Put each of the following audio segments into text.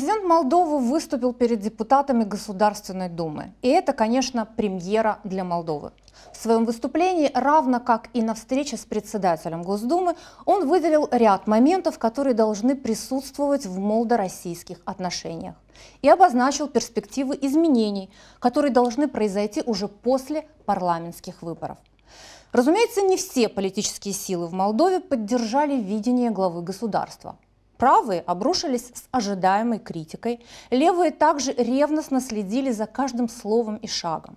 Президент Молдовы выступил перед депутатами Государственной Думы. И это, конечно, премьера для Молдовы. В своем выступлении, равно как и на встрече с председателем Госдумы, он выделил ряд моментов, которые должны присутствовать в молдо-российских отношениях и обозначил перспективы изменений, которые должны произойти уже после парламентских выборов. Разумеется, не все политические силы в Молдове поддержали видение главы государства – Правые обрушились с ожидаемой критикой, левые также ревностно следили за каждым словом и шагом.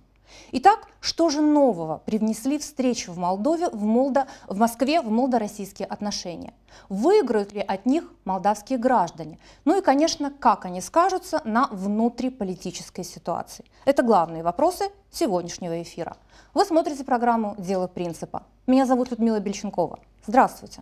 Итак, что же нового привнесли встречу в Молдове, в, Молдо, в Москве, в молдо-российские отношения? Выиграют ли от них молдавские граждане? Ну и, конечно, как они скажутся на внутриполитической ситуации? Это главные вопросы сегодняшнего эфира. Вы смотрите программу «Дело принципа». Меня зовут Людмила Бельченкова. Здравствуйте.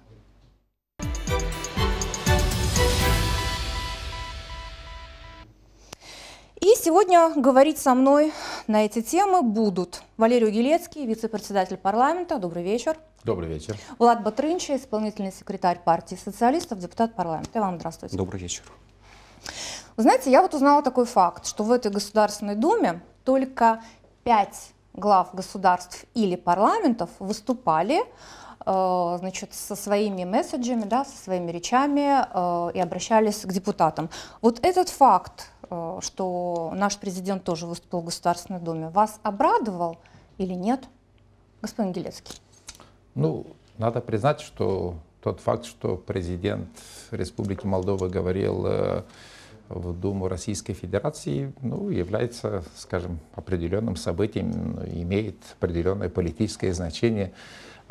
И сегодня говорить со мной на эти темы будут Валерий Гелецкий, вице-председатель парламента. Добрый вечер. Добрый вечер. Влад Батрынча, исполнительный секретарь партии социалистов, депутат парламента. И вам здравствуйте. Добрый вечер. Вы знаете, я вот узнала такой факт, что в этой Государственной Думе только пять глав государств или парламентов выступали Э, значит, со своими месседжами, да, со своими речами э, и обращались к депутатам. Вот этот факт, э, что наш президент тоже выступил в Государственной Думе, вас обрадовал или нет, господин Гелецкий? Ну, надо признать, что тот факт, что президент Республики Молдова говорил в Думу Российской Федерации, ну, является, скажем, определенным событием, имеет определенное политическое значение.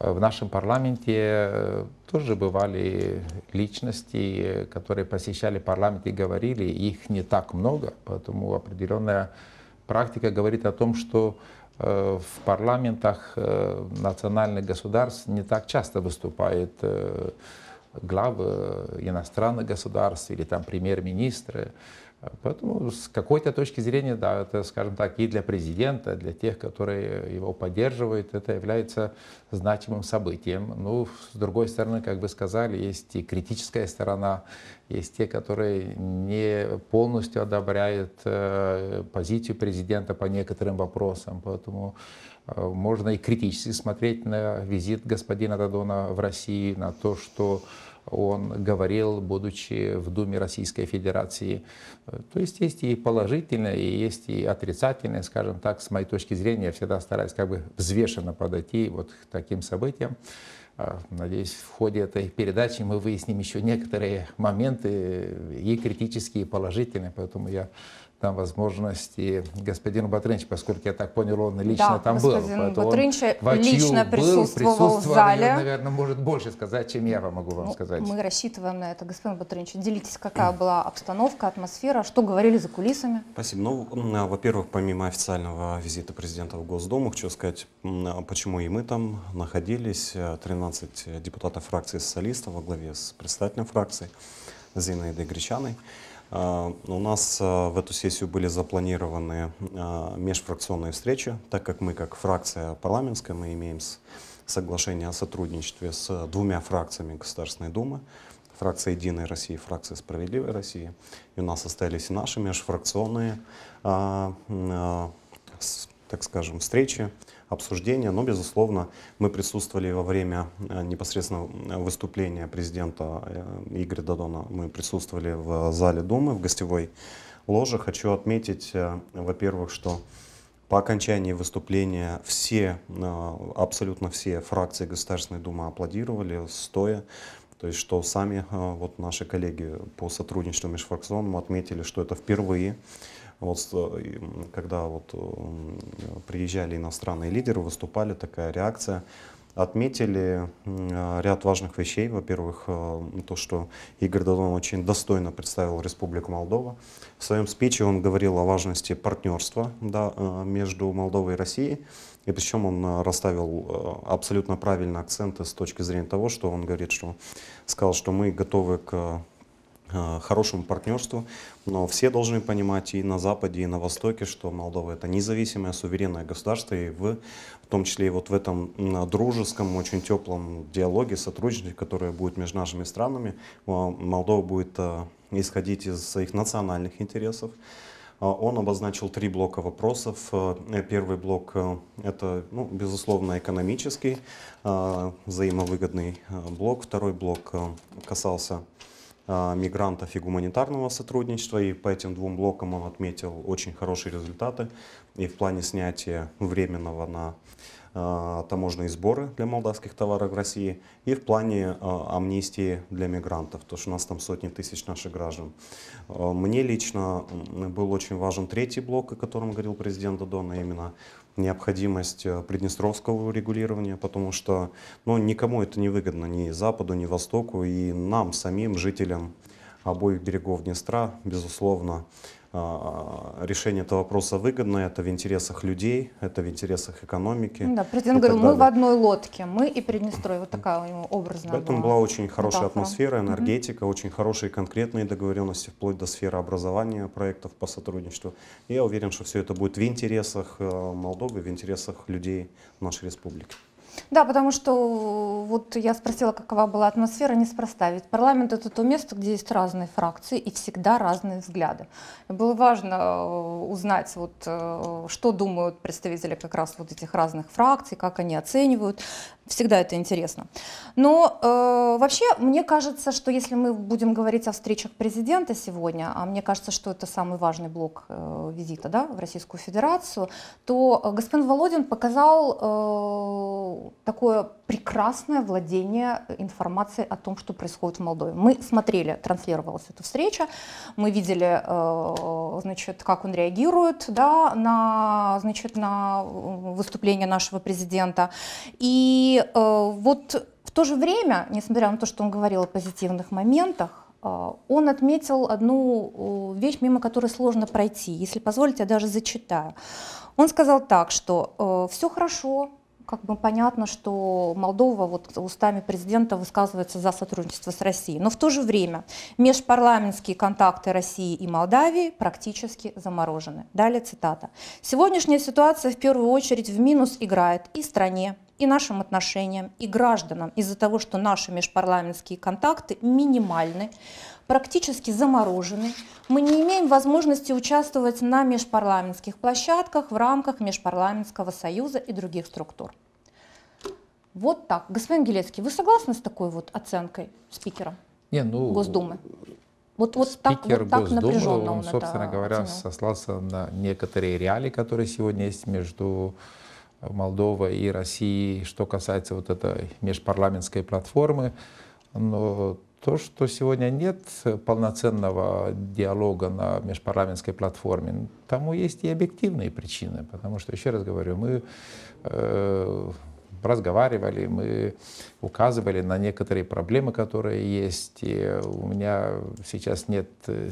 В нашем парламенте э, тоже бывали личности, которые посещали парламент и говорили, их не так много, поэтому определенная практика говорит о том, что э, в парламентах э, национальных государств не так часто выступают главы иностранных государств или там премьер-министры. Поэтому с какой-то точки зрения, да, это, скажем так, и для президента, для тех, которые его поддерживают, это является значимым событием. Ну, с другой стороны, как вы сказали, есть и критическая сторона, есть те, которые не полностью одобряют э, позицию президента по некоторым вопросам. Поэтому э, можно и критически смотреть на визит господина Дадона в России, на то, что он говорил, будучи в Думе Российской Федерации. Э, то есть есть и положительное, и есть и отрицательное, скажем так, с моей точки зрения. Я всегда стараюсь как бы взвешенно подойти вот к таким событиям. Э, надеюсь, в ходе этой передачи мы выясним еще некоторые моменты э, и критические, и положительные. Поэтому я там возможности господину Батренчу, поскольку, я так понял, он лично да, там был. Поэтому Батренча лично присутствовал был, в зале. он, наверное, может больше сказать, чем я могу вам ну, сказать. Мы рассчитываем на это. Господин Батренча, делитесь, какая была обстановка, атмосфера, что говорили за кулисами? Спасибо. Ну, а, во-первых, помимо официального визита президента в Госдуму, хочу сказать, а, почему и мы там находились. 13 а, депутатов фракции социалистов во главе с председателем фракции Зинаидой Гречаной. Гречаной. А, у нас а, в эту сессию были запланированы а, межфракционные встречи, так как мы, как фракция парламентская, мы имеем соглашение о сотрудничестве с двумя фракциями Государственной Думы, фракция «Единой России» и фракция «Справедливой России». И у нас состоялись и наши межфракционные так скажем, встречи, обсуждения. Но, безусловно, мы присутствовали во время э, непосредственно э, выступления президента э, Игоря Дадона. Мы присутствовали в зале Думы, в гостевой ложе. Хочу отметить, во-первых, что по окончании выступления все, абсолютно все фракции Государственной Думы аплодировали стоя. То есть, что сами вот наши коллеги по сотрудничеству межфракционному отметили, что это впервые вот, когда вот э, приезжали иностранные лидеры, выступали, такая реакция. Отметили э, ряд важных вещей. Во-первых, э, то, что Игорь Дадон очень достойно представил Республику Молдова. В своем спиче он говорил о важности партнерства да, между Молдовой и Россией. И причем он расставил абсолютно правильно акценты с точки зрения того, что он говорит, что сказал, что мы готовы к Э, хорошему партнерству, но все должны понимать и на Западе, и на Востоке, что Молдова это независимое, суверенное государство, и в, в том числе и вот в этом дружеском, очень теплом диалоге, сотрудничестве, которое будет между нашими странами, э, Молдова будет э, исходить из своих национальных интересов, он обозначил три блока вопросов. Первый блок – это, ну, безусловно, экономический, взаимовыгодный блок. Второй блок касался а, мигрантов и гуманитарного сотрудничества. И по этим двум блокам он отметил очень хорошие результаты и в плане снятия временного на а, таможенные сборы для молдавских товаров в России и в плане а, амнистии для мигрантов, то что у нас там сотни тысяч наших граждан. Мне лично был очень важен третий блок, о котором говорил президент Додона, именно необходимость э, приднестровского регулирования, потому что ну, никому это не выгодно, ни Западу, ни Востоку, и нам самим, жителям обоих берегов Днестра, безусловно, а, решение этого вопроса выгодно, это в интересах людей, это в интересах экономики. Да, президент говорил, мы в одной лодке, мы и Приднестровье, вот такая у него образная Поэтому была, была очень хорошая метафора. атмосфера, энергетика, угу. очень хорошие конкретные договоренности, вплоть до сферы образования проектов по сотрудничеству. И я уверен, что все это будет в интересах э, Молдовы, в интересах людей нашей республики. Да, потому что э, вот я спросила, какова была атмосфера, неспроста. Ведь парламент это то место, где есть разные фракции и всегда разные взгляды. И было важно э, узнать, вот, э, что думают представители как раз вот этих разных фракций, как они оценивают. Всегда это интересно. Но э, вообще, мне кажется, что если мы будем говорить о встречах президента сегодня, а мне кажется, что это самый важный блок э, визита да, в Российскую Федерацию, то э, господин Володин показал э, такое прекрасное владение э, информацией о том, что происходит в Молдове. Мы смотрели, транслировалась эта встреча, мы видели, э, значит, как он реагирует да, на, значит, на э, выступление нашего президента. И вот в то же время, несмотря на то, что он говорил о позитивных моментах, он отметил одну вещь, мимо которой сложно пройти. Если позволите, я даже зачитаю. Он сказал так, что «все хорошо, как бы понятно, что Молдова вот устами президента высказывается за сотрудничество с Россией. Но в то же время межпарламентские контакты России и Молдавии практически заморожены. Далее цитата. «Сегодняшняя ситуация в первую очередь в минус играет и стране, и нашим отношениям, и гражданам из-за того, что наши межпарламентские контакты минимальны, практически заморожены. Мы не имеем возможности участвовать на межпарламентских площадках в рамках Межпарламентского союза и других структур. Вот так. Господин Гелецкий, вы согласны с такой вот оценкой спикера не, ну, Госдумы? Вот, вот спикер так, вот так Госдумы, напряженно он, он собственно говоря, оценил. сослался на некоторые реалии, которые сегодня есть между Молдовой и Россией, что касается вот этой межпарламентской платформы. Но то, что сегодня нет полноценного диалога на межпарламентской платформе, тому есть и объективные причины, потому что, еще раз говорю, мы э, разговаривали, мы указывали на некоторые проблемы, которые есть. И у меня сейчас нет э,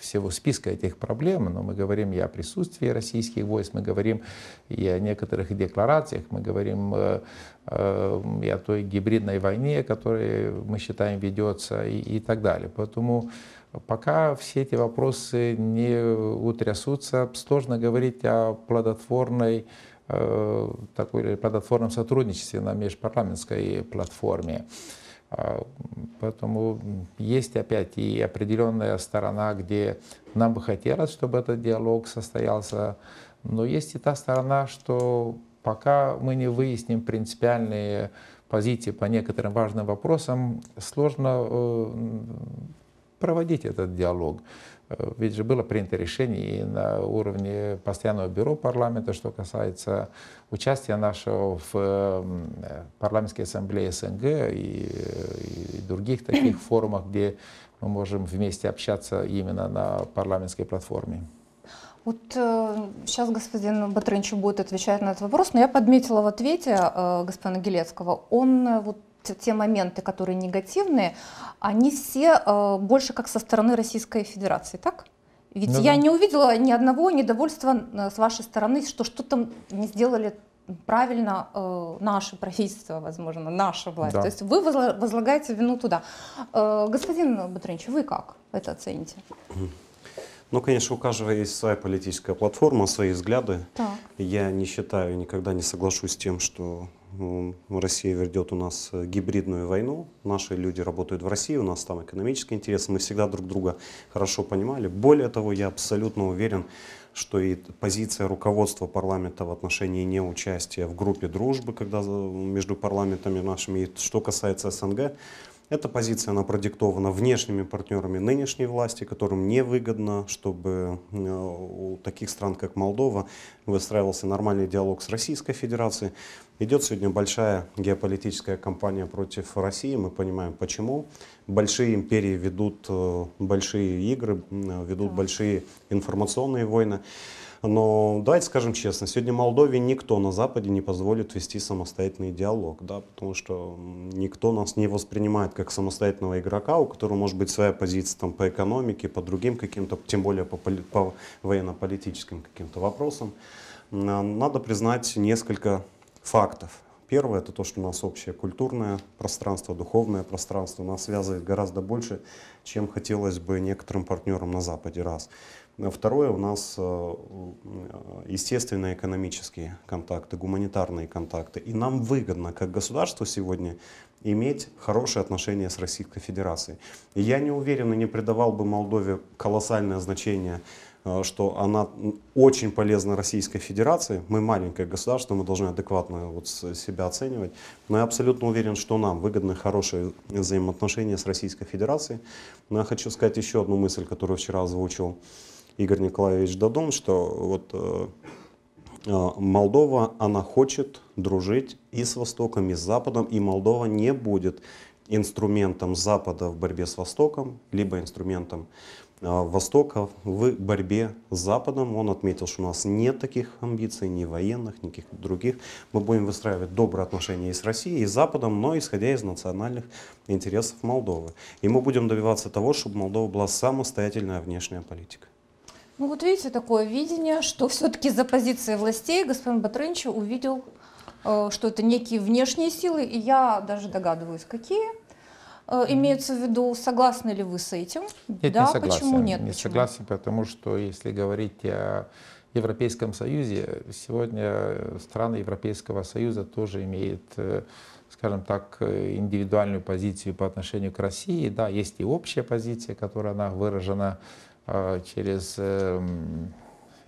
всего списка этих проблем, но мы говорим и о присутствии российских войск, мы говорим и о некоторых декларациях, мы говорим э, э, и о той гибридной войне, которая, мы считаем, ведется и, и так далее. Поэтому пока все эти вопросы не утрясутся, сложно говорить о плодотворной Э, такой плодотворном сотрудничестве на межпарламентской платформе. А, поэтому есть опять и определенная сторона, где нам бы хотелось, чтобы этот диалог состоялся, но есть и та сторона, что пока мы не выясним принципиальные позиции по некоторым важным вопросам, сложно э, проводить этот диалог. Э, ведь же было принято решение и на уровне постоянного бюро парламента, что касается участия нашего в э, э, парламентской ассамблее СНГ и, и других таких форумах, где мы можем вместе общаться именно на парламентской платформе. Вот сейчас господин Батрынчук будет отвечать на этот вопрос, но я подметила в ответе господина Гелецкого, он вот те моменты, которые негативные, они все э, больше как со стороны Российской Федерации, так? Ведь ну, я да. не увидела ни одного недовольства э, с вашей стороны, что что-то не сделали правильно э, наше правительство, возможно, наша власть. Да. То есть вы возлагаете вину туда. Э, господин Батренч, вы как это оцените? Ну, конечно, у каждого есть своя политическая платформа, свои взгляды. Так. Я не считаю, никогда не соглашусь с тем, что Россия ведет у нас э, гибридную войну, наши люди работают в России, у нас там экономический интерес, мы всегда друг друга хорошо понимали. Более того, я абсолютно уверен, что и позиция руководства парламента в отношении неучастия в группе дружбы, когда между парламентами нашими, и что касается СНГ, эта позиция она продиктована внешними партнерами нынешней власти, которым невыгодно, чтобы э, у таких стран, как Молдова, выстраивался нормальный диалог с Российской Федерацией. Идет сегодня большая геополитическая кампания против России, мы понимаем почему. Большие империи ведут э, большие игры, э, ведут большие информационные войны. Но давайте скажем честно, сегодня Молдове никто на Западе не позволит вести самостоятельный диалог, да, потому что никто нас не воспринимает как самостоятельного игрока, у которого может быть своя позиция там, по экономике, по другим каким-то, тем более по, по военно-политическим каким-то вопросам. А, надо признать несколько фактов. Первое – это то, что у нас общее культурное пространство, духовное пространство нас связывает гораздо больше, чем хотелось бы некоторым партнерам на Западе. Раз. Э, второе у нас, э, естественные экономические контакты, гуманитарные контакты. И нам выгодно, как государству сегодня, иметь хорошие отношения с Российской Федерацией. И я не уверен и не придавал бы Молдове колоссальное значение, э, что она очень полезна Российской Федерации. Мы маленькое государство, мы должны адекватно вот себя оценивать. Но я абсолютно уверен, что нам выгодны хорошие взаимоотношения с Российской Федерацией. Но я хочу сказать еще одну мысль, которую вчера озвучил Игорь Николаевич Дадон, что вот э, э, Молдова, она хочет дружить и с Востоком, и с Западом, и Молдова не будет инструментом Запада в борьбе с Востоком, либо инструментом э, Востока в борьбе с Западом. Он отметил, что у нас нет таких амбиций, ни военных, никаких других. Мы будем выстраивать добрые отношения и с Россией, и с Западом, но исходя из национальных интересов Молдовы. И мы будем добиваться того, чтобы Молдова была самостоятельная внешняя политика. Ну вот видите, такое видение, что все-таки за позиции властей господин Батренчи увидел, э, что это некие внешние силы, и я даже догадываюсь, какие. Э, Имеется в виду, согласны ли вы с этим? Нет, да, не согласен. почему нет? Не почему? согласен, потому что если говорить о Европейском Союзе, сегодня страны Европейского Союза тоже имеют э, скажем так, индивидуальную позицию по отношению к России. Да, есть и общая позиция, которая она выражена а, через эм,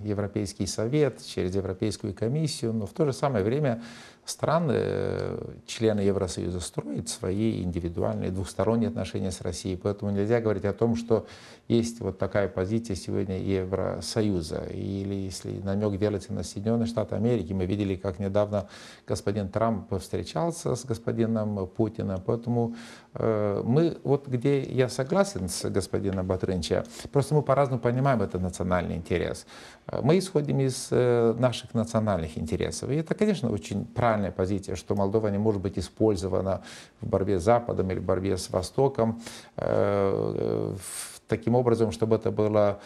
Европейский совет, через Европейскую комиссию, но в то же самое время страны, э, члены Евросоюза, строят свои индивидуальные двухсторонние отношения с Россией. Поэтому нельзя говорить о том, что есть вот такая позиция сегодня Евросоюза. Или если намек делается на Соединенные Штаты Америки, мы видели, как недавно господин Трамп встречался с господином Путиным. Поэтому э, мы, вот где я согласен с господином Батрынча, просто мы по-разному понимаем этот национальный интерес. Э, мы исходим из наших национальных интересов. И это, конечно, очень правильно нейтральная позиция, что Молдова не может быть использована в борьбе с Западом или в борьбе с Востоком э, э, таким образом, чтобы это было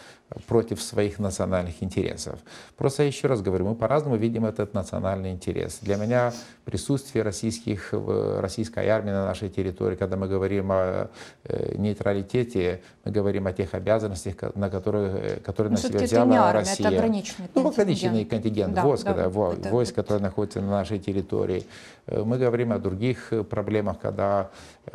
против своих национальных интересов. Просто еще раз говорю, мы по-разному видим этот национальный интерес. Для меня присутствие российских, российской армии на нашей территории, когда мы говорим о э, нейтралитете, мы говорим о тех обязанностях, на э, которые, которые ну, Но на себя взяла это не армия, Россия. Это ограниченный ну, ограниченный контингент да, войск, да, да, это, войск это... находятся на нашей территории. Э, мы говорим о других проблемах, когда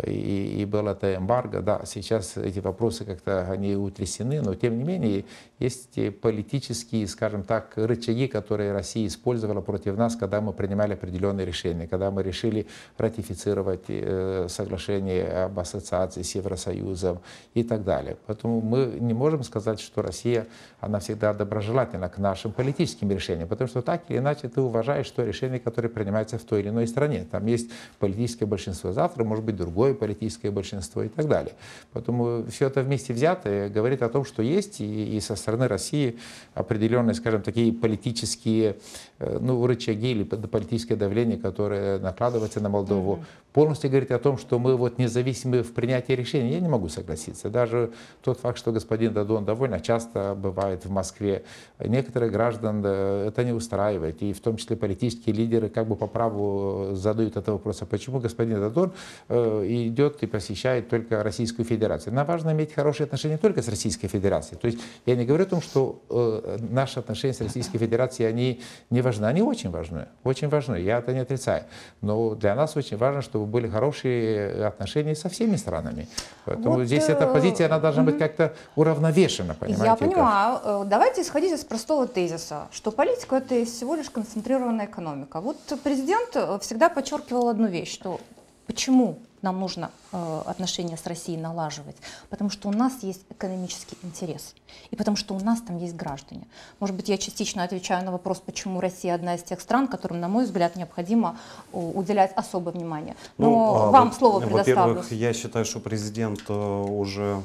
и, и было это эмбарго. Да, сейчас эти вопросы как-то они утрясены, но тем не менее есть политические, скажем так, рычаги, которые Россия использовала против нас, когда мы принимали определенные решения, когда мы решили ратифицировать э, соглашение об ассоциации с Евросоюзом и так далее. Поэтому мы не можем сказать, что Россия, она всегда доброжелательна к нашим политическим решениям, потому что так или иначе ты уважаешь то решение, которое принимается в той или иной стране. Там есть политическое большинство завтра, может быть, другое политическое большинство и так далее. Поэтому все это вместе взятое говорит о том, что есть и и со стороны России определенные, скажем, такие политические э, ну, рычаги или политическое давление, которое накладывается на Молдову. Угу. Полностью говорить о том, что мы вот независимы в принятии решений, я не могу согласиться. Даже тот факт, что господин Дадон довольно часто бывает в Москве, некоторые граждан э, это не устраивает, и в том числе политические лидеры как бы по праву э, задают этот вопрос, а почему господин Дадон идет и посещает только Российскую Федерацию. Нам важно иметь хорошие отношения только с Российской Федерацией. То есть я не говорю о том, что э, наши отношения с Российской Федерацией, они не важны. Они очень важны, очень важны, я это не отрицаю. Но для нас очень важно, чтобы были хорошие отношения со всеми странами. Поэтому вот, здесь э... эта позиция, она должна быть как-то уравновешена, понимаете? Я понимаю. Как? Давайте исходить из простого тезиса, что политика – это всего лишь концентрированная экономика. Вот президент э, всегда подчеркивал одну вещь, что почему нам нужно э, отношения с Россией налаживать, потому что у нас есть экономический интерес, и потому что у нас там есть граждане. Может быть, я частично отвечаю на вопрос, почему Россия одна из тех стран, которым, на мой взгляд, необходимо э, уделять особое внимание. Но ну, а, вам вот, слово предоставлю. Во-первых, я считаю, что президент э, уже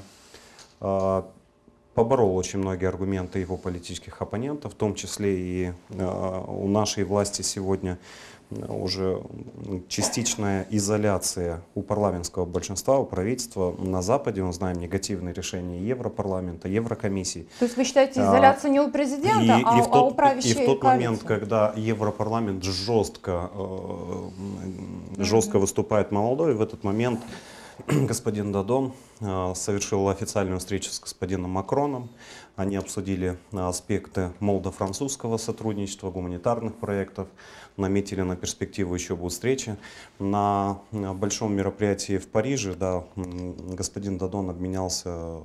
поборол очень многие аргументы его политических оппонентов, в том числе и у нашей власти сегодня уже частичная изоляция у парламентского большинства, у правительства на Западе. Мы знаем негативные решения Европарламента, Еврокомиссии. То есть вы считаете изоляцию а, не у президента, и, а, и в тот, а у правящей И в тот коалиции? момент, когда Европарламент жестко, э, жестко mm-hmm. выступает молодой, в этот момент господин Дадон э, совершил официальную встречу с господином Макроном. Они обсудили аспекты молдо-французского сотрудничества, гуманитарных проектов наметили на перспективу еще будут встречи. На э, большом мероприятии в Париже, да, господин Дадон обменялся,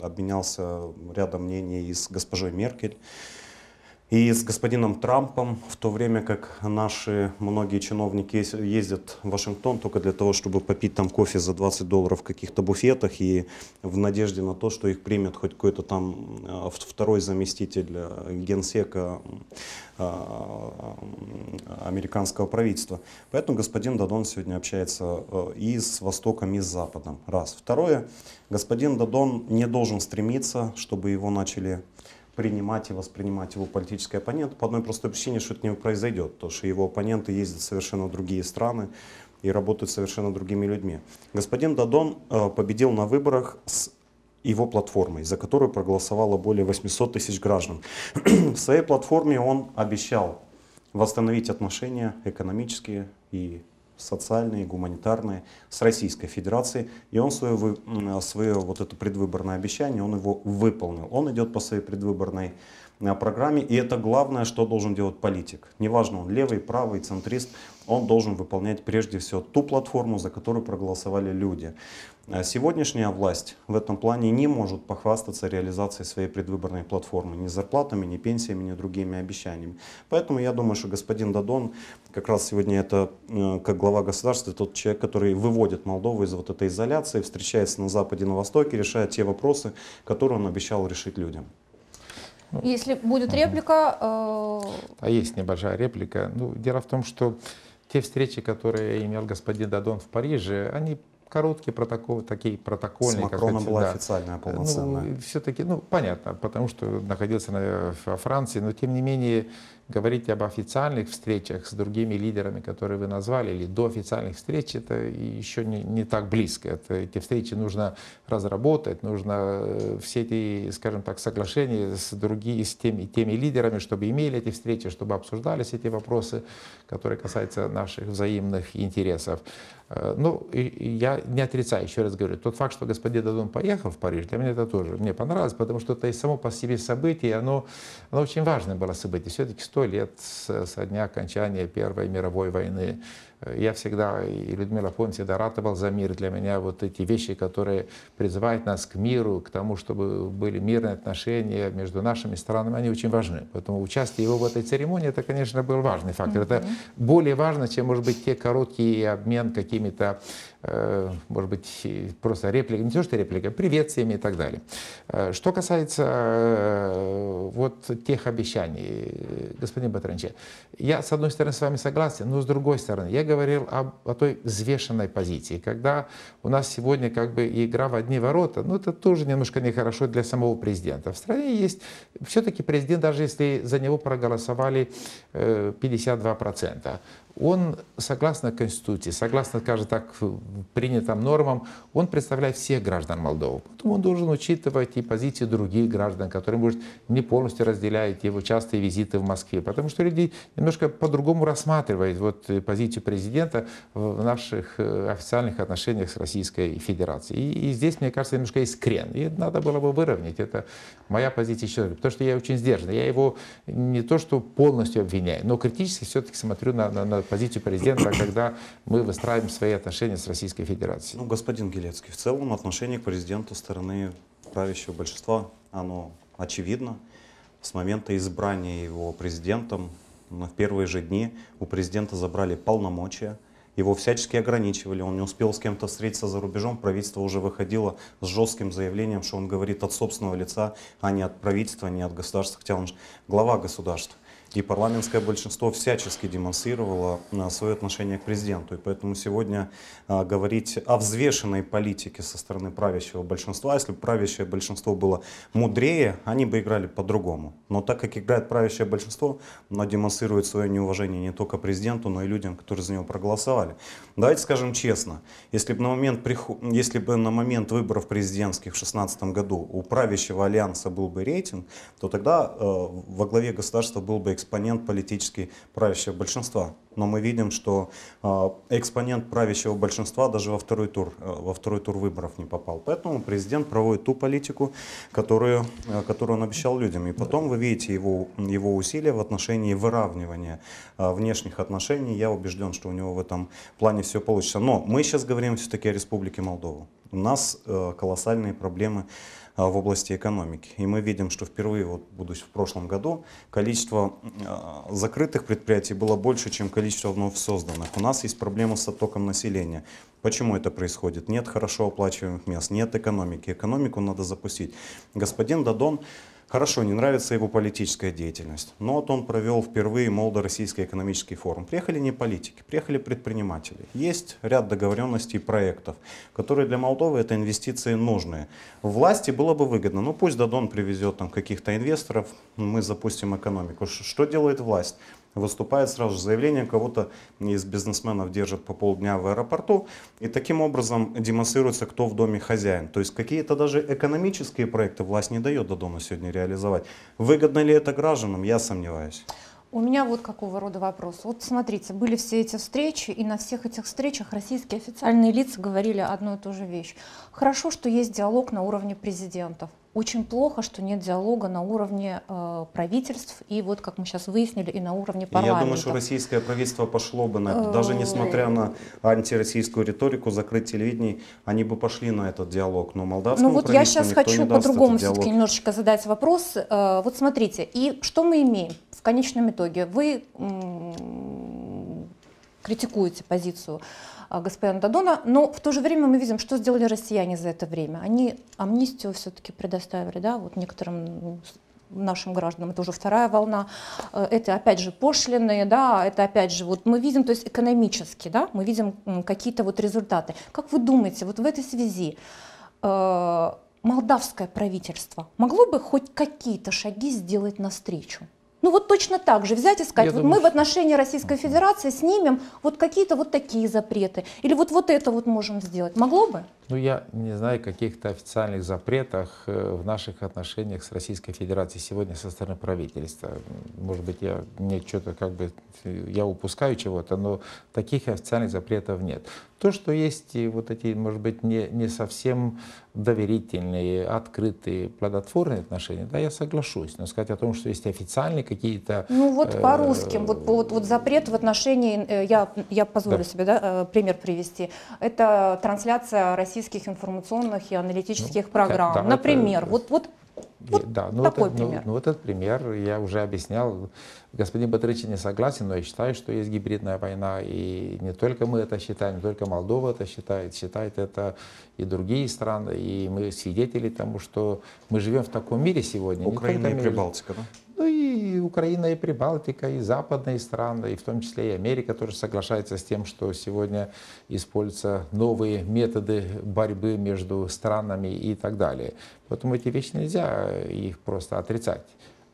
обменялся рядом мнений и с госпожой Меркель и с господином Трампом, в то время как наши многие чиновники ездят в Вашингтон только для того, чтобы попить там кофе за 20 долларов в каких-то буфетах и в надежде на то, что их примет хоть какой-то там э, второй заместитель э, генсека э, американского правительства. Поэтому господин Дадон сегодня общается и с Востоком, и с Западом. Раз. Второе. Господин Дадон не должен стремиться, чтобы его начали принимать и воспринимать его политический оппонент по одной простой причине, что это не произойдет, то что его оппоненты ездят в совершенно другие страны и работают совершенно другими людьми. Господин Дадон э, победил на выборах с его платформой, за которую проголосовало более 800 тысяч граждан. в своей платформе он обещал восстановить отношения экономические и социальные, гуманитарные с Российской Федерацией. И он свое, свое вот это предвыборное обещание, он его выполнил. Он идет по своей предвыборной а, программе, и это главное, что должен делать политик. Неважно, он левый, правый, центрист, он должен выполнять прежде всего ту платформу, за которую проголосовали люди. А сегодняшняя власть в этом плане не может похвастаться реализацией своей предвыборной платформы ни зарплатами, ни пенсиями, ни другими обещаниями. Поэтому я думаю, что господин Дадон как раз сегодня это, э, как глава государства, тот человек, который выводит Молдову из вот этой изоляции, встречается на Западе, на Востоке, решает те вопросы, которые он обещал решить людям. Если будет реплика... Э, а есть небольшая реплика. Ну, дело в том, что те встречи, которые имел господин Дадон в Париже, они короткие протоколы, такие протокольные. С Макроном как была да. официальная ну, полноценная. Ну, все-таки, ну, понятно, потому что находился на, э, во Франции, но тем не менее говорить об официальных встречах с другими лидерами, которые вы назвали, или до официальных встреч, это еще не, не так близко. Это, эти встречи нужно разработать, нужно э, все эти, скажем так, соглашения с другими, с теми, теми лидерами, чтобы имели эти встречи, чтобы обсуждались эти вопросы, которые касаются наших взаимных интересов. Э, ну, я не отрицаю, еще раз говорю, тот факт, что господин Дадон поехал в Париж, для меня это тоже мне понравилось, потому что это и само по себе событие, оно, оно очень важное было событие. Все-таки сто лет со дня окончания Первой мировой войны, я всегда, и Людмила Фон всегда ратовал за мир. Для меня вот эти вещи, которые призывают нас к миру, к тому, чтобы были мирные отношения между нашими странами, они очень важны. Поэтому участие его в этой церемонии, это, конечно, был важный фактор. Mm-hmm. Это более важно, чем, может быть, те короткие обмен какими-то, э, может быть, просто репликами, не то что репликами, приветствиями и так далее. Э, что касается э, вот тех обещаний, господин Батранче, я, с одной стороны, с вами согласен, но с другой стороны, я говорил об, о той взвешенной позиции, когда у нас сегодня как бы игра в одни ворота, ну это тоже немножко нехорошо для самого президента. В стране есть, все-таки президент, даже если за него проголосовали 52%, э, он, согласно Конституции, согласно, скажем так, принятым нормам, он представляет всех граждан Молдовы. Поэтому он должен учитывать и позиции других граждан, которые, может, не полностью разделяют его частые визиты в Москве. Потому что люди немножко по-другому рассматривают вот, э, позицию президента в наших э, официальных отношениях с Российской Федерацией. И, и здесь, мне кажется, немножко искрен, И надо было бы выровнять. Это моя позиция человека. Потому что я очень сдержан. Я его не то, что полностью обвиняю, но критически все-таки смотрю на, на, на позицию президента, когда мы выстраиваем свои отношения с Российской Федерацией. Ну, господин Гелецкий, в целом отношение к президенту стороны правящего большинства, оно очевидно. С момента избрания его президентом в первые же дни у президента забрали полномочия, его всячески ограничивали, он не успел с кем-то встретиться за рубежом, правительство уже выходило с жестким заявлением, что он говорит от собственного лица, а не от правительства, а не от государства, хотя он же глава государства. И парламентское большинство всячески демонстрировало а, свое отношение к президенту. И поэтому сегодня а, говорить о взвешенной политике со стороны правящего большинства, если бы правящее большинство было мудрее, они бы играли по-другому. Но так как играет правящее большинство, оно демонстрирует свое неуважение не только президенту, но и людям, которые за него проголосовали. Давайте скажем честно, если бы на момент, если бы на момент выборов президентских в 2016 году у правящего альянса был бы рейтинг, то тогда а, во главе государства был бы эксперт экспонент политический правящего большинства. Но мы видим, что а, экспонент правящего большинства даже во второй тур, э, во второй тур выборов не попал. Поэтому президент проводит ту политику, которую, э, которую он обещал людям. И потом вы видите его, его усилия в отношении выравнивания э, внешних отношений. Я убежден, что у него в этом плане все получится. Но мы сейчас говорим все-таки о Республике Молдову. У нас колоссальные проблемы а, в области экономики. И мы видим, что впервые, вот, будучи в прошлом году, количество а, закрытых предприятий было больше, чем количество вновь созданных. У нас есть проблема с оттоком населения. Почему это происходит? Нет хорошо оплачиваемых мест, нет экономики. Экономику надо запустить. Господин Дадон Хорошо, не нравится его политическая деятельность. Но вот он провел впервые Молдо-Российский экономический форум. Приехали не политики, приехали предприниматели. Есть ряд договоренностей и проектов, которые для Молдовы это инвестиции нужные. Власти было бы выгодно, ну пусть Дадон привезет там каких-то инвесторов, мы запустим экономику. Что делает власть? выступает сразу заявление, кого-то из бизнесменов держат по полдня в аэропорту, и таким образом демонстрируется, кто в доме хозяин. То есть какие-то даже экономические проекты власть не дает до дома сегодня реализовать. Выгодно ли это гражданам, я сомневаюсь. У меня вот какого рода вопрос. Вот смотрите, были все эти встречи, и на всех этих встречах российские официальные лица говорили одну и ту же вещь. Хорошо, что есть диалог на уровне президентов. Очень плохо, что нет диалога на уровне э, правительств и вот, как мы сейчас выяснили, и на уровне парламента. Я думаю, что российское правительство пошло бы на это. Э, Даже несмотря ну. на антироссийскую риторику, закрыть телевидение, они бы пошли на этот диалог. Но молдавскому Ну вот я сейчас хочу по-другому все-таки немножечко задать вопрос. Э, вот смотрите, и что мы имеем в конечном итоге? Вы критикуете позицию а, господина Дадона, но в то же время мы видим, что сделали россияне за это время. Они амнистию все-таки предоставили, да, вот некоторым ну, нашим гражданам, это уже вторая волна, э, это опять же пошлины, да, это опять же, вот мы видим, то есть экономически, да, мы видим какие-то вот результаты. Как вы думаете, вот в этой связи э, молдавское правительство могло бы хоть какие-то шаги сделать навстречу? Ну вот точно так же взять и сказать, вот думаю, мы в отношении Российской Федерации снимем вот какие-то вот такие запреты, или вот, вот это вот можем сделать. Могло бы? Ну, я не знаю каких-то официальных запретах э, в наших отношениях с Российской Федерацией сегодня со стороны правительства. Может быть, я мне что-то как бы я упускаю чего-то, но таких официальных запретов нет. То, что есть и вот эти, может быть, не, не совсем доверительные, открытые, плодотворные отношения, да, я соглашусь. Но сказать о том, что есть официальные какие-то... Ну вот э, по русским, вот, вот, вот запрет в отношении, э, я, я позволю да. себе да, пример привести, это трансляция России российских информационных и аналитических ну, программ. Да, Например, это, вот, вот вот да, ну такой это, ну, пример. Ну, ну, вот этот пример я уже объяснял. Господин Батрыч не согласен, но я считаю, что есть гибридная война. И не только мы это считаем, не только Молдова это считает, считает это и другие страны. И мы свидетели тому, что мы живем в таком мире сегодня. Украина и Прибалтика, да? Ну и Украина, и Прибалтика, и западные страны, и в том числе и Америка тоже соглашается с тем, что сегодня используются новые методы борьбы между странами и так далее. Поэтому эти вещи нельзя их просто отрицать.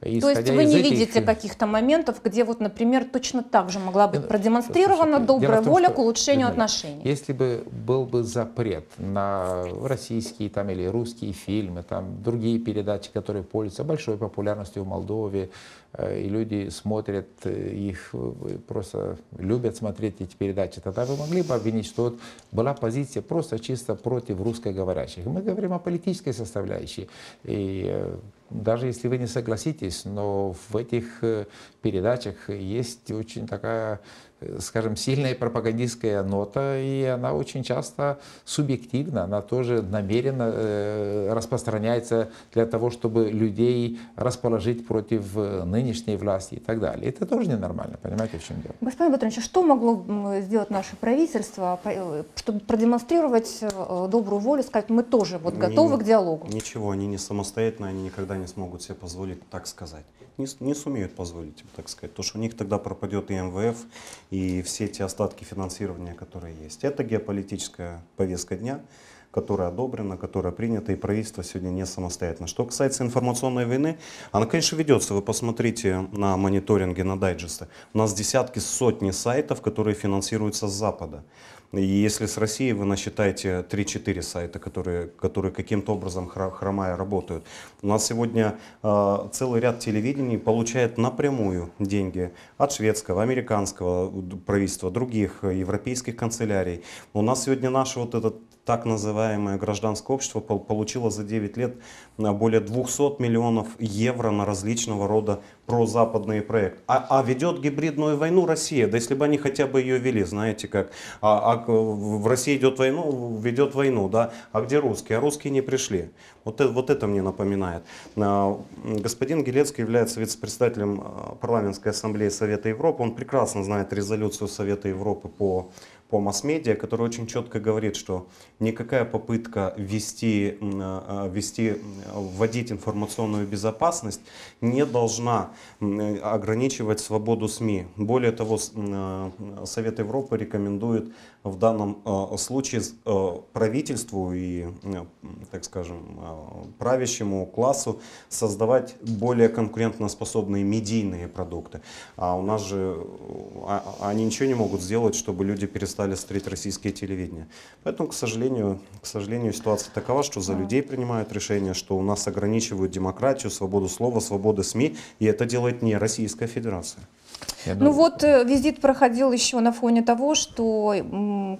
И, То есть вы не этих... видите каких-то моментов, где вот, например, точно так же могла быть продемонстрирована Слушайте, добрая том, воля что, к улучшению Людмила, отношений? Если бы был бы запрет на российские там или русские фильмы, там другие передачи, которые пользуются большой популярностью в Молдове, Э, и люди смотрят э, их, э, просто любят смотреть эти передачи. Тогда вы могли бы обвинить, что вот была позиция просто чисто против русскоговорящих. Мы говорим о политической составляющей. И даже если вы не согласитесь, но в этих передачах есть очень такая скажем, сильная пропагандистская нота, и она очень часто субъективна, она тоже намеренно э, распространяется для того, чтобы людей расположить против э, нынешней власти и так далее. Это тоже ненормально, понимаете, в чем дело? Господин Батонович, а что могло сделать наше правительство, э, чтобы продемонстрировать добрую волю, сказать, мы тоже вот готовы не, к диалогу? Ничего, они не самостоятельно, они никогда не смогут себе позволить так сказать. Не, не сумеют позволить, так сказать, то, что у них тогда пропадет и МВФ, и все те остатки финансирования, которые есть. Это геополитическая повестка дня, которая одобрена, которая принята, и правительство сегодня не самостоятельно. Что касается информационной войны, она, конечно, ведется. Вы посмотрите на мониторинге, на дайджесты. У нас десятки, сотни сайтов, которые финансируются с Запада. И если с Россией вы насчитаете 3-4 сайта, которые, которые каким-то образом хромая работают. У нас сегодня э, целый ряд телевидений получает напрямую деньги от шведского, американского правительства, других э, европейских канцелярий. У нас сегодня наш вот этот так называемое гражданское общество получило за 9 лет а, более 200 миллионов евро на различного рода прозападные проекты. А, а ведет гибридную войну Россия, да если бы они хотя бы ее вели, знаете как. А, а в России идет войну, ведет войну, да, а где русские? А русские не пришли. Вот это, вот это мне напоминает. А, господин Гелецкий является вице-председателем а, парламентской ассамблеи Совета Европы, он прекрасно знает резолюцию Совета Европы по по масс-медиа, который очень четко говорит, что никакая попытка вести э, э, вести вводить информационную безопасность не должна э, ограничивать свободу СМИ. Более того, Совет Европы рекомендует в данном случае правительству и, так скажем, правящему классу создавать более конкурентоспособные медийные продукты. А у нас же а, а, они ничего не могут сделать, чтобы люди перестали стали смотреть российские телевидения. Поэтому, к сожалению, к сожалению, ситуация такова, что за людей принимают решения, что у нас ограничивают демократию, свободу слова, свободу СМИ, и это делает не Российская Федерация ну вот э, визит проходил еще на фоне того, что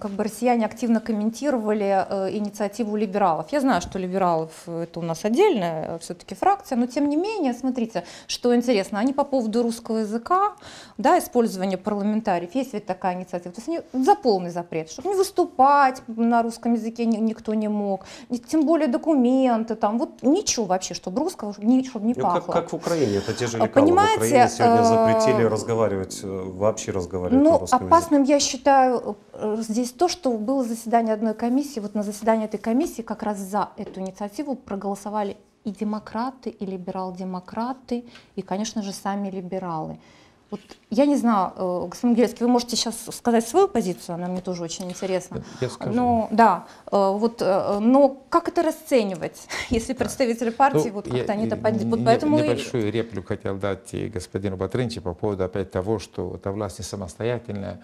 как бы россияне активно комментировали э, инициативу либералов. Я знаю, что либералов э, это у нас отдельная э, все-таки фракция, но тем не менее, смотрите, что интересно, они по поводу русского языка, да, использования парламентариев, есть ведь такая инициатива, то есть они за полный запрет, чтобы не выступать на русском языке никто не мог, тем более документы там, вот ничего вообще, чтобы русского, чтобы не ну, пахло. как, как в Украине, это те же а, лекалы. Понимаете, в Украине сегодня запретили разговор разговаривать, э, вообще разговаривать ну, на опасным языке? я считаю э, здесь то, что было заседание одной комиссии, вот на заседании этой комиссии как раз за эту инициативу проголосовали и демократы, и либерал-демократы, и, конечно же, сами либералы. Вот я не знаю, господин э, Гельский, вы можете сейчас сказать свою позицию, она мне тоже очень интересна. Я скажу. Но, да, э, вот, э, но как это расценивать, если представители партии ну, вот как-то они это поддерживают? Вот поэтому... Небольшую реплю хотел дать господину Батринчи по поводу опять того, что эта власть не самостоятельная.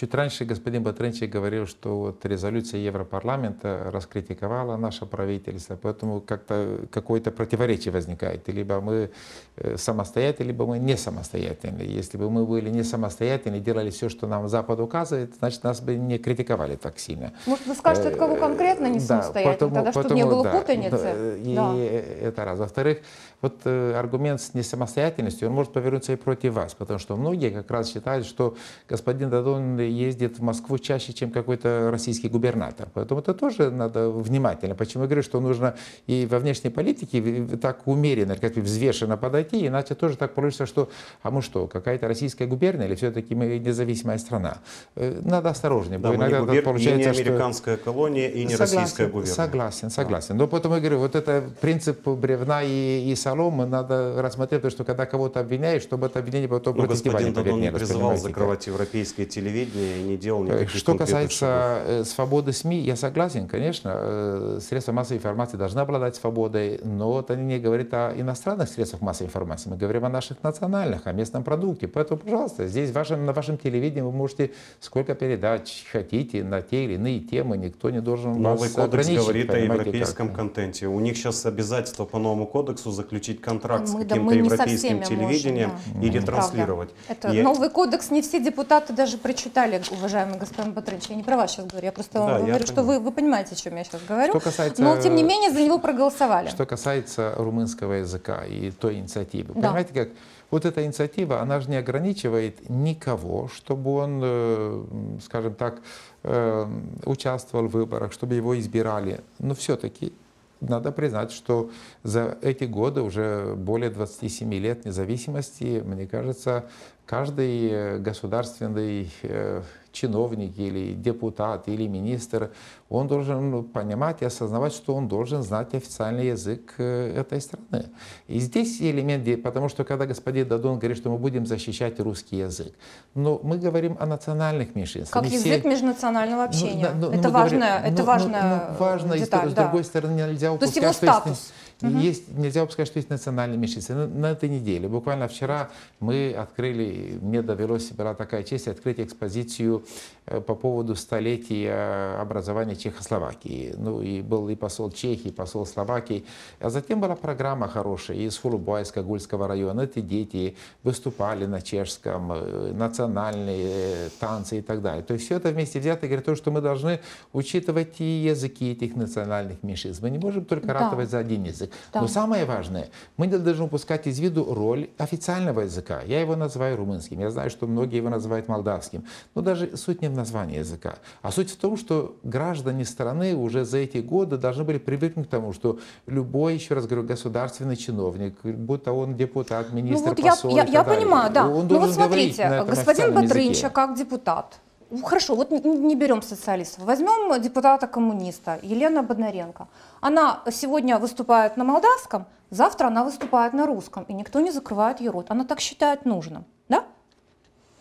Чуть раньше господин Батренчик говорил, что вот резолюция Европарламента раскритиковала наше правительство, поэтому как-то какое-то противоречие возникает. Либо мы э, самостоятельны, либо мы не самостоятельны. Если бы мы были не самостоятельны и делали все, что нам Запад указывает, значит, нас бы не критиковали так сильно. Может, вы скажете, от кого э, конкретно не самостоятельны, да, тогда чтобы не было да, путаницы? Да, э, и это раз. Во-вторых, вот аргумент с несамостоятельностью, он может повернуться и против вас, потому что многие как раз считают, что господин Дадон ездит в Москву чаще, чем какой-то российский губернатор. Поэтому это тоже надо внимательно. Почему я говорю, что нужно и во внешней политике так умеренно, как бы взвешенно подойти, иначе тоже так получится, что а мы что, какая-то российская губерния или все-таки мы независимая страна? Э, надо осторожнее. Да, иногда губер... получается, и не американская что... колония, и не согласен, российская губерния. Согласен, согласен. Но потом я говорю, вот это принцип бревна и, и соломы надо рассмотреть, потому что когда кого-то обвиняешь, чтобы это обвинение потом ну, Господин Дадон не призывал закрывать европейское телевидение, не, не делал никаких э, Что касается шагов. Э, свободы СМИ, я согласен, конечно, э, средства массовой информации должны обладать свободой, но вот они не говорят о иностранных средствах массовой информации, мы говорим о наших национальных, о местном продукте. Поэтому, пожалуйста, здесь вашем, на вашем телевидении вы можете сколько передач хотите на те или иные темы, никто не должен Новый вас кодекс говорит о европейском как? контенте. У них сейчас обязательство по новому кодексу заключить контракт мы, с каким-то да, европейским телевидением можем, да. и ретранслировать. Это, и... Новый кодекс не все депутаты даже прочитали читали, уважаемый господин Батрынович, я не про вас сейчас говорю, я просто да, вам говорю, что вы, вы понимаете, о чем я сейчас говорю. Что касается, Но, тем не менее, за него проголосовали. Что касается румынского языка и той инициативы. Да. Понимаете, как вот эта инициатива, она же не ограничивает никого, чтобы он, э, скажем так, э, участвовал в выборах, чтобы его избирали. Но все-таки надо признать, что за эти годы, уже более 27 лет независимости, мне кажется, каждый э, государственный э, чиновник или депутат или министр, он должен ну, понимать и осознавать, что он должен знать официальный язык э, этой страны. И здесь элемент, потому что когда господин Дадон говорит, что мы будем защищать русский язык, но мы говорим о национальных меньшинствах. Как язык все... межнационального ну, общения. Ну, ну, это важная, ну, это важная ну, ну, важная деталь. История. Да. С другой стороны, нельзя упускать. То есть его статус. Угу. есть, нельзя бы сказать, что есть национальные меньшинства. На, на этой неделе, буквально вчера, мы открыли, мне довелось, была такая честь, открыть экспозицию э, по поводу столетия образования Чехословакии. Ну, и был и посол Чехии, и посол Словакии. А затем была программа хорошая из Фулубайска, Гульского района. Эти дети выступали на чешском, э, национальные танцы и так далее. То есть все это вместе взято говорит то, что мы должны учитывать и языки этих национальных меньшинств. Мы не можем только да. ратовать за один язык. Да. Но самое важное, мы не должны упускать из виду роль официального языка. Я его называю румынским, я знаю, что многие его называют молдавским. Но даже суть не в названии языка. А суть в том, что граждане страны уже за эти годы должны были привыкнуть к тому, что любой, еще раз говорю, государственный чиновник, будь то он депутат, ну министр, ну, вот посол я, я, я понимаю, да. Он ну вот смотрите, господин Батрынча как депутат, Хорошо, вот не, берем социалистов, возьмем депутата-коммуниста Елена Боднаренко. Она сегодня выступает на молдавском, завтра она выступает на русском, и никто не закрывает ее рот. Она так считает нужным.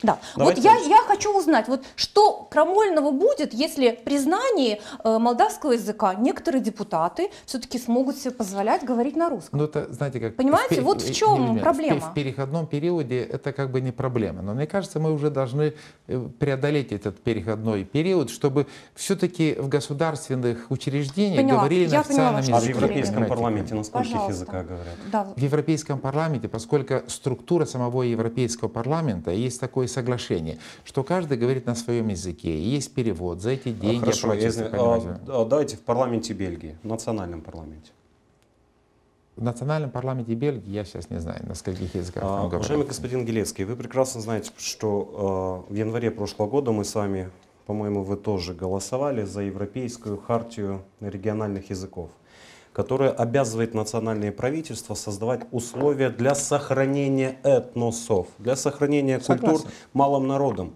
Да. Давайте вот я, я хочу узнать, вот что крамольного будет, если признание э, молдавского языка некоторые депутаты все-таки смогут себе позволять говорить на русском. Ну это, знаете, как... Понимаете, в, вот в э, чем нет, нет, проблема. В, в переходном периоде это как бы не проблема. Но мне кажется, мы уже должны э, преодолеть этот переходной период, чтобы все-таки в государственных учреждениях поняла. говорили я на официальном языке. А в Европейском парламенте на скольких Пожалуйста. языках говорят? Да. В Европейском парламенте, поскольку структура самого Европейского парламента, есть такой Соглашение, что каждый говорит на своем языке, и есть перевод, за эти деньги Хорошо, оплачиваются, я... А, а, Давайте в парламенте Бельгии, в национальном парламенте. В национальном парламенте Бельгии я сейчас не знаю, на скольких языках а, там Уважаемый господин Гелецкий, вы прекрасно знаете, что э, в январе прошлого года мы с вами, по-моему, вы тоже голосовали за Европейскую хартию региональных языков которая обязывает национальные правительства создавать условия для сохранения этносов, для сохранения Согласен. культур малым народам.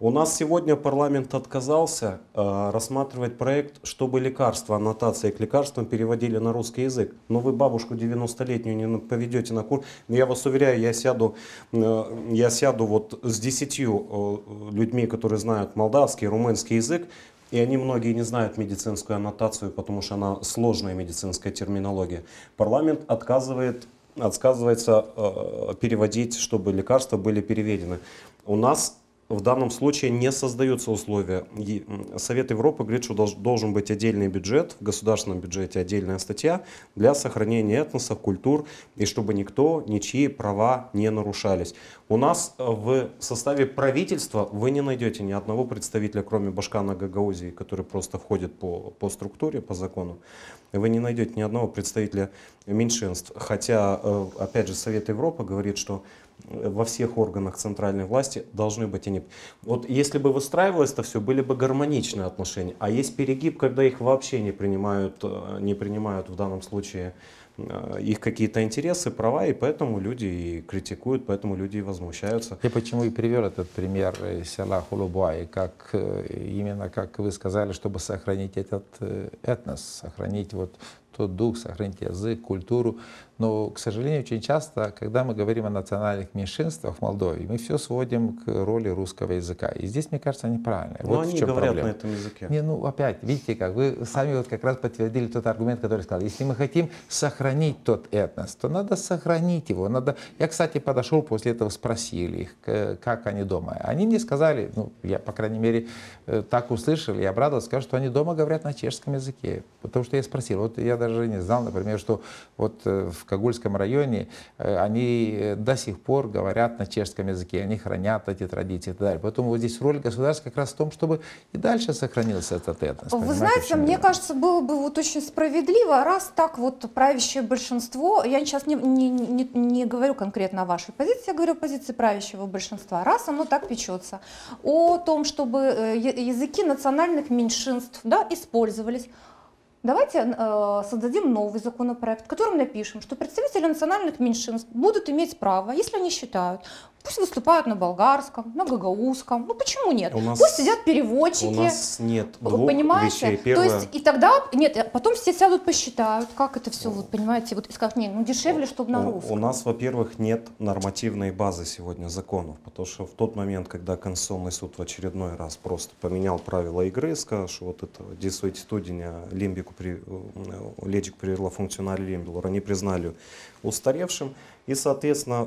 У нас сегодня парламент отказался э, рассматривать проект, чтобы лекарства, аннотации к лекарствам переводили на русский язык. Но ну, вы бабушку 90-летнюю не поведете на курс. Я вас уверяю, я сяду, э, я сяду вот с десятью э, людьми, которые знают молдавский, румынский язык, и они многие не знают медицинскую аннотацию, потому что она сложная медицинская терминология. Парламент отказывает отказывается э, переводить, чтобы лекарства были переведены. У нас в данном случае не создаются условия. И Совет Европы говорит, что должен быть отдельный бюджет, в государственном бюджете отдельная статья для сохранения этносов, культур, и чтобы никто, ничьи права не нарушались. У нас э, в составе правительства вы не найдете ни одного представителя, кроме Башкана Гагаузии, который просто входит по, по структуре, по закону. Вы не найдете ни одного представителя меньшинств. Хотя, э, опять же, Совет Европы говорит, что во всех органах центральной власти должны быть они. Вот если бы выстраивалось это все, были бы гармоничные отношения. А есть перегиб, когда их вообще не принимают, э, не принимают в данном случае э, их какие-то интересы, права, и поэтому люди и критикуют, поэтому люди и возмущаются. Я почему и привел этот пример э, села Хулубуай, как именно, как вы сказали, чтобы сохранить этот этнос, сохранить вот тот дух, сохранить язык, культуру. Но, к сожалению, очень часто, когда мы говорим о национальных меньшинствах в Молдове, мы все сводим к роли русского языка. И здесь, мне кажется, неправильно. Но ну, вот они в чем говорят проблема. на этом языке. Не, ну, опять, видите, как вы сами вот как раз подтвердили тот аргумент, который сказал. Если мы хотим сохранить тот этнос, то надо сохранить его. Надо... Я, кстати, подошел после этого, спросили их, как они дома. Они мне сказали, ну, я, по крайней мере, э, так услышал и обрадовался, что они дома говорят на чешском языке. Потому что я спросил, вот я даже не знал, например, что вот э, в Кагульском районе э, они э, до сих пор говорят на чешском языке, они хранят эти традиции и так далее. Поэтому вот здесь роль государства как раз в том, чтобы и дальше сохранился этот этнос. Вы знаете, мне кажется, было бы вот очень справедливо, раз так вот правящее большинство, я сейчас не, не, не, не говорю конкретно о вашей позиции, я говорю о позиции правящего большинства, раз оно так печется, о том, чтобы языки национальных меньшинств да, использовались, Давайте э, создадим новый законопроект, в котором напишем, что представители национальных меньшинств будут иметь право, если они считают, Пусть выступают на болгарском, на гагаузском. Ну почему нет? У нас, Пусть сидят переводчики. У нас нет двух понимаете? вещей. Первое... То есть и тогда нет, потом все сядут посчитают, как это все, вот понимаете, вот и скажут, нет, ну дешевле, чтобы на русском. У, у нас, во-первых, нет нормативной базы сегодня законов, потому что в тот момент, когда Конституционный суд в очередной раз просто поменял правила игры, сказал, что вот это действует студия лимбику при э, лечик привела функциональ лимбилора, они признали устаревшим, и, соответственно,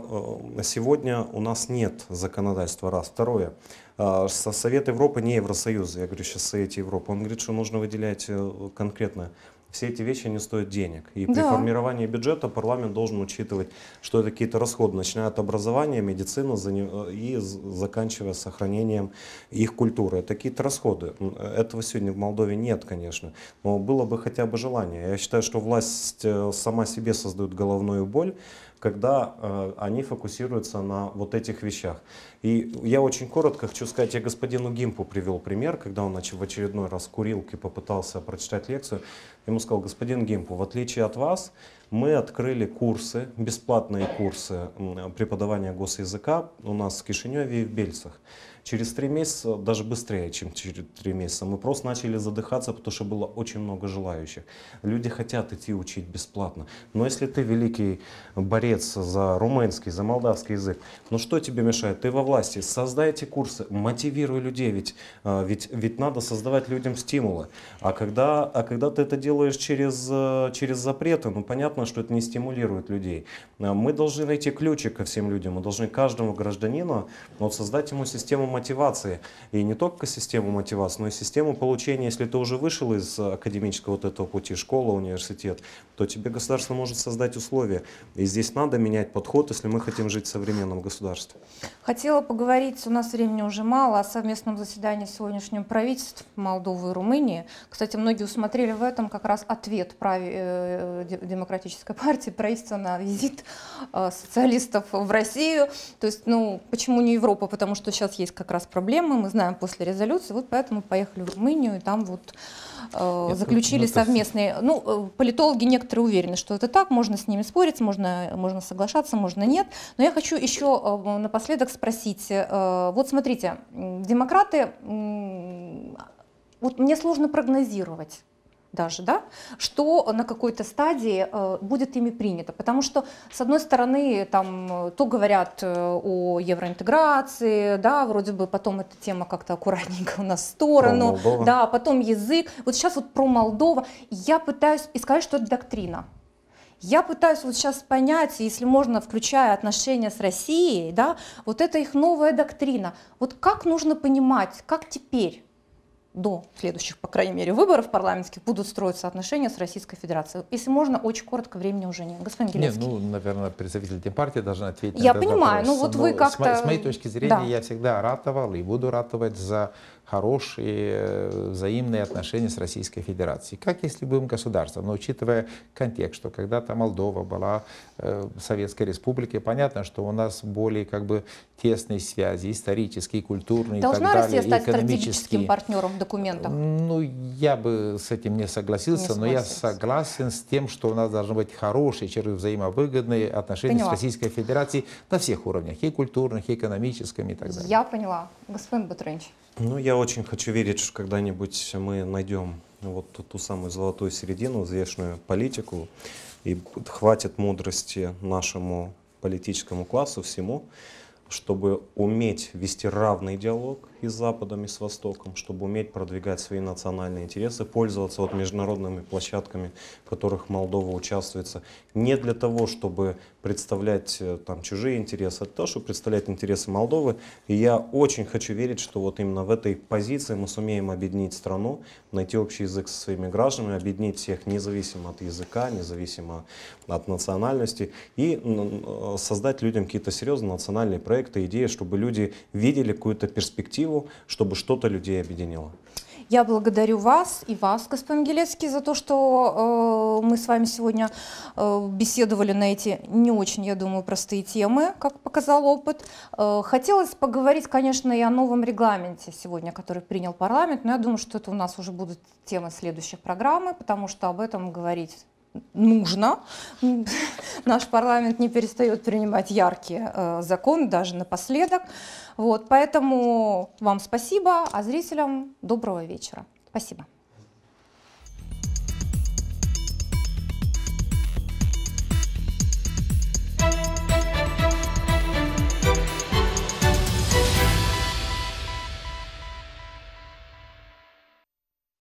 э, сегодня у нас нет законодательства, раз. Второе, а, Совет Европы не Евросоюз, я говорю сейчас Совет Европы, он говорит, что нужно выделять э, конкретно все эти вещи не стоят денег. И да. при формировании бюджета парламент должен учитывать, что это какие-то расходы, начиная от образования, медицины э, и заканчивая сохранением их культуры. Это какие-то расходы. Этого сегодня в Молдове нет, конечно, но было бы хотя бы желание. Я считаю, что власть сама себе создает головную боль, когда э, они фокусируются на вот этих вещах. И я очень коротко хочу сказать, я господину Гимпу привел пример, когда он в очередной раз курил и попытался прочитать лекцию. Я ему сказал, господин Гимпу, в отличие от вас, мы открыли курсы, бесплатные курсы преподавания госязыка у нас в Кишиневе и в Бельцах. Через три месяца, даже быстрее, чем через три месяца, мы просто начали задыхаться, потому что было очень много желающих. Люди хотят идти учить бесплатно. Но если ты великий борец за румынский, за молдавский язык, ну что тебе мешает? Ты во власти. Создай эти курсы, мотивируй людей, ведь, а, ведь, ведь надо создавать людям стимулы. А когда, а когда ты это делаешь через, э, через запреты, ну понятно, что это не стимулирует людей. А мы должны найти ключик ко всем людям, мы должны каждому гражданину вот, создать ему систему мотивации. И не только систему мотивации, но и систему получения. Если ты уже вышел из э, академического вот этого пути, школа, университет, то тебе государство может создать условия. И здесь надо менять подход, если мы хотим жить в современном государстве. Хотела поговорить, у нас времени уже мало, о совместном заседании сегодняшнего правительств Молдовы и Румынии. Кстати, многие усмотрели в этом как раз ответ э, демократической партии, правительства на визит э, социалистов в Россию. То есть, ну, почему не Европа? Потому что сейчас есть как как раз проблемы, мы знаем после резолюции, вот поэтому поехали в Румынию, и там вот э, заключили совместные... Ну, э, политологи некоторые уверены, что это так, можно с ними спорить, можно, можно соглашаться, можно нет. Но я хочу еще э, напоследок спросить. Э, вот смотрите, демократы... Э, вот мне сложно прогнозировать даже, да, что на какой-то стадии э, будет ими принято. Потому что, с одной стороны, там э, то говорят э, о евроинтеграции, да, вроде бы потом эта тема как-то аккуратненько у нас в сторону, да, потом язык. Вот сейчас вот про Молдова. Я пытаюсь искать, что это доктрина. Я пытаюсь вот сейчас понять, если можно, включая отношения с Россией, да, вот это их новая доктрина. Вот как нужно понимать, как теперь? до следующих, по крайней мере, выборов парламентских будут строиться отношения с Российской Федерацией? Если можно, очень коротко, времени уже нет. Господин Гелецкий. Нет, ну, наверное, представитель партии должна ответить я на этот понимаю, вопрос. Я понимаю, ну вот вы как-то... С, с моей точки зрения, да. я всегда ратовал и буду ратовать за хорошие э, взаимные отношения с Российской Федерацией, как и с любым государством. Но учитывая контекст, что когда-то Молдова была э, Советской Республикой, понятно, что у нас более как бы тесные связи исторические, культурные Должна и так далее. Россия далее, стать стратегическим партнером документом? Ну, я бы с этим не согласился, не но я согласен с тем, что у нас должны быть хорошие, через взаимовыгодные отношения поняла. с Российской Федерацией на всех уровнях, и культурных, и экономическом, и так далее. Я поняла. Господин Батрынович, ну, я очень хочу верить, что когда-нибудь мы найдем вот ту, ту самую золотую середину, взвешенную политику, и хватит мудрости нашему политическому классу всему, чтобы уметь вести равный диалог, и с Западом, и с Востоком, чтобы уметь продвигать свои национальные интересы, пользоваться вот международными площадками, в которых Молдова участвуется, не для того, чтобы представлять э, там чужие интересы, а для того, чтобы представлять интересы Молдовы. И я очень хочу верить, что вот именно в этой позиции мы сумеем объединить страну, найти общий язык со своими гражданами, объединить всех независимо от языка, независимо от национальности и э, создать людям какие-то серьезные национальные проекты, идеи, чтобы люди видели какую-то перспективу инициативу, чтобы что-то людей объединило. Я благодарю вас и вас, господин Гелецкий, за то, что э, мы с вами сегодня э, беседовали на эти не очень, я думаю, простые темы, как показал опыт. Э, хотелось поговорить, конечно, и о новом регламенте сегодня, который принял парламент, но я думаю, что это у нас уже будут темы следующей программы, потому что об этом говорить нужно. Наш парламент не перестает принимать яркие э, законы, даже напоследок. Вот, поэтому вам спасибо, а зрителям доброго вечера. Спасибо.